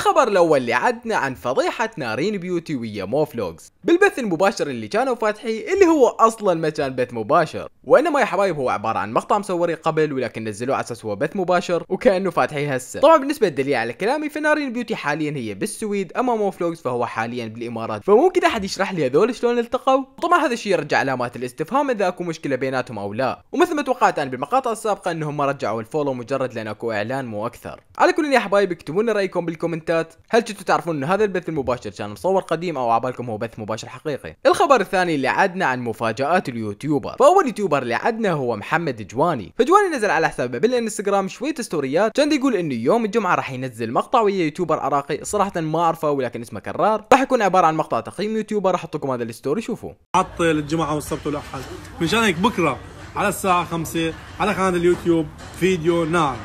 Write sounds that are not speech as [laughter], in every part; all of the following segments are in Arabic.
الخبر الاول اللي عدنا عن فضيحه نارين بيوتي ويا موفلوجز بالبث المباشر اللي كانوا فاتحي اللي هو اصلا ما كان بث مباشر وانما يا حبايب هو عباره عن مقطع مصوري قبل ولكن نزلوه على اساس هو بث مباشر وكانه فاتحي هسه طبعا بالنسبه للدليل على كلامي فنارين بيوتي حاليا هي بالسويد اما موفلوجز فهو حاليا بالامارات فممكن احد يشرح لي هذول شلون التقوا طبعا هذا الشيء يرجع علامات الاستفهام اذا اكو مشكله بيناتهم او لا ومثل ما توقعت انا بالمقاطع السابقه انهم ما رجعوا الفولو مجرد لان اكو اعلان مو اكثر على كل يا حبايب اكتبوا لنا رايكم بالكومنتات الكومنتات هل كنتوا تعرفون ان هذا البث المباشر كان مصور قديم او عبالكم هو بث مباشر حقيقي الخبر الثاني اللي عدنا عن مفاجات اليوتيوبر فاول يوتيوبر اللي عدنا هو محمد جواني فجواني نزل على حسابه بالانستغرام شويه ستوريات كان يقول انه يوم الجمعه راح ينزل مقطع ويا يوتيوبر عراقي صراحه ما اعرفه ولكن اسمه كرار راح يكون عباره عن مقطع تقييم يوتيوبر راح احط هذا الستوري شوفوه حط الجمعه والسبت والاحد مشان هيك بكره على الساعه 5 على قناه اليوتيوب فيديو نار نعم.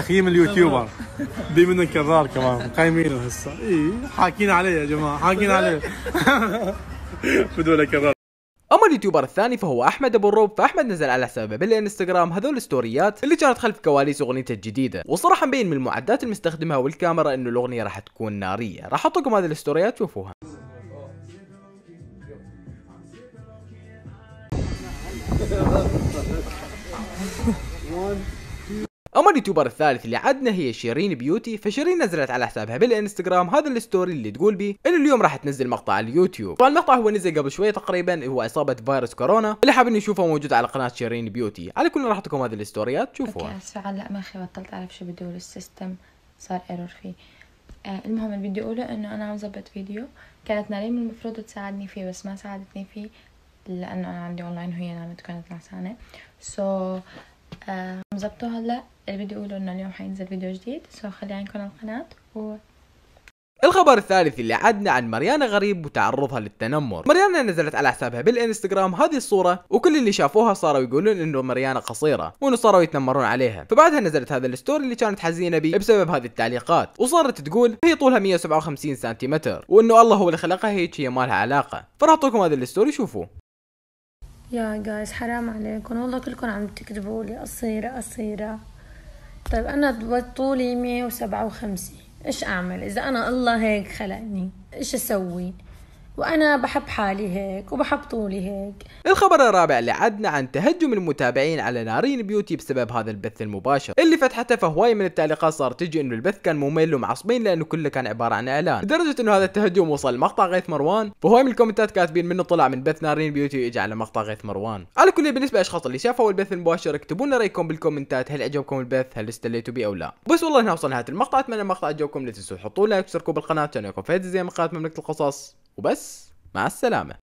تقييم اليوتيوبر منه كرار كمان قايمينه هسه اي حاكين عليه يا جماعه حاكين عليه [laughs] بدون كرار اما اليوتيوبر الثاني فهو احمد ابو الروب فاحمد نزل على حسابه بالانستغرام هذول الستوريات اللي كانت خلف كواليس اغنيته الجديده وصراحه مبين من المعدات اللي مستخدمها والكاميرا انه الاغنيه راح تكون ناريه راح احط لكم هذه الستوريات شوفوها اليوتيوبر الثالث اللي عدنا هي شيرين بيوتي فشيرين نزلت على حسابها بالانستغرام هذا الستوري اللي تقول بيه انه اليوم راح تنزل مقطع على اليوتيوب طبعا المقطع هو نزل قبل شويه تقريبا هو اصابه فيروس كورونا اللي حابين يشوفه موجود على قناه شيرين بيوتي على كل راح تكون هذه الستوريات شوفوها اوكي اسفه على ما اخي بطلت اعرف شو بدي اقول السيستم صار ايرور فيه آه المهم اللي بدي اقوله انه انا عم زبط فيديو كانت نريم المفروض تساعدني فيه بس ما ساعدتني فيه لانه انا عندي اونلاين وهي نامت كانت نعسانه سو so, آه، مظبطه هلا اللي بدي اقوله انه اليوم حينزل فيديو جديد سو خلي عينكم على القناه و الخبر الثالث اللي عدنا عن مريانا غريب وتعرضها للتنمر مريانا نزلت على حسابها بالانستغرام هذه الصورة وكل اللي شافوها صاروا يقولون انه مريانا قصيرة وانه صاروا يتنمرون عليها فبعدها نزلت هذا الستوري اللي كانت حزينة بي بسبب هذه التعليقات وصارت تقول هي طولها 157 سنتيمتر وانه الله هو اللي خلقها هيك هي ما لها علاقة فراح هذا الستوري شوفوه يا جايز حرام عليكم والله كلكم عم تكذبوا لي قصيرة قصيرة طيب أنا طولي مية وسبعة وخمسين إيش أعمل إذا أنا الله هيك خلقني إيش أسوي وأنا بحب حالي هيك وبحب طولي هيك الخبر الرابع اللي عدنا عن تهجم المتابعين على نارين بيوتي بسبب هذا البث المباشر اللي فتحته فهواي من التعليقات صار تجي انه البث كان ممل ومعصبين لانه كله كان عباره عن اعلان لدرجه انه هذا التهجم وصل مقطع غيث مروان فهواي من الكومنتات كاتبين منه طلع من بث نارين بيوتي واجى على مقطع غيث مروان على كل بالنسبه للاشخاص اللي شافوا البث المباشر اكتبوا لنا رايكم بالكومنتات هل عجبكم البث هل استليتوا بيه او لا بس والله هنا وصلنا نهايه المقطع اتمنى المقطع عجبكم لا تنسوا تحطوا لايك وتشتركوا بالقناه يكون فهد زي من مملكه القصص وبس مع السلامة